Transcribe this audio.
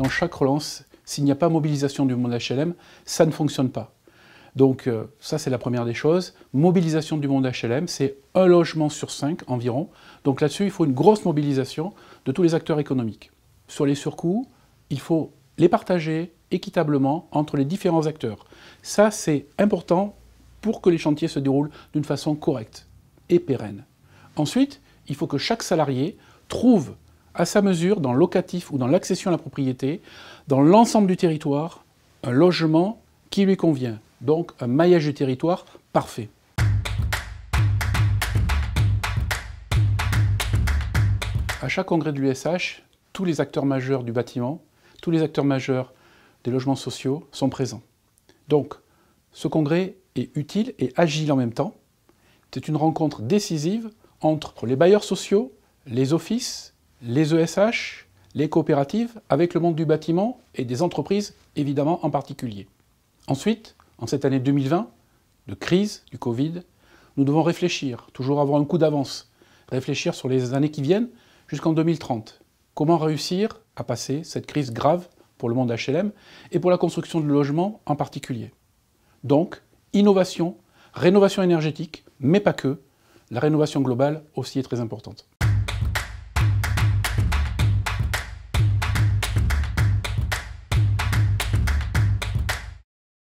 dans chaque relance, s'il n'y a pas mobilisation du monde HLM, ça ne fonctionne pas. Donc euh, ça, c'est la première des choses. Mobilisation du monde HLM, c'est un logement sur cinq environ. Donc là-dessus, il faut une grosse mobilisation de tous les acteurs économiques. Sur les surcoûts, il faut les partager équitablement entre les différents acteurs. Ça, c'est important pour que les chantiers se déroulent d'une façon correcte et pérenne. Ensuite, il faut que chaque salarié trouve à sa mesure, dans le locatif ou dans l'accession à la propriété, dans l'ensemble du territoire, un logement qui lui convient. Donc un maillage du territoire parfait. À chaque congrès de l'USH, tous les acteurs majeurs du bâtiment, tous les acteurs majeurs des logements sociaux sont présents. Donc, ce congrès est utile et agile en même temps. C'est une rencontre décisive entre les bailleurs sociaux, les offices les ESH, les coopératives, avec le monde du bâtiment et des entreprises, évidemment, en particulier. Ensuite, en cette année 2020, de crise du Covid, nous devons réfléchir, toujours avoir un coup d'avance, réfléchir sur les années qui viennent jusqu'en 2030. Comment réussir à passer cette crise grave pour le monde HLM et pour la construction de logements en particulier. Donc, innovation, rénovation énergétique, mais pas que, la rénovation globale aussi est très importante.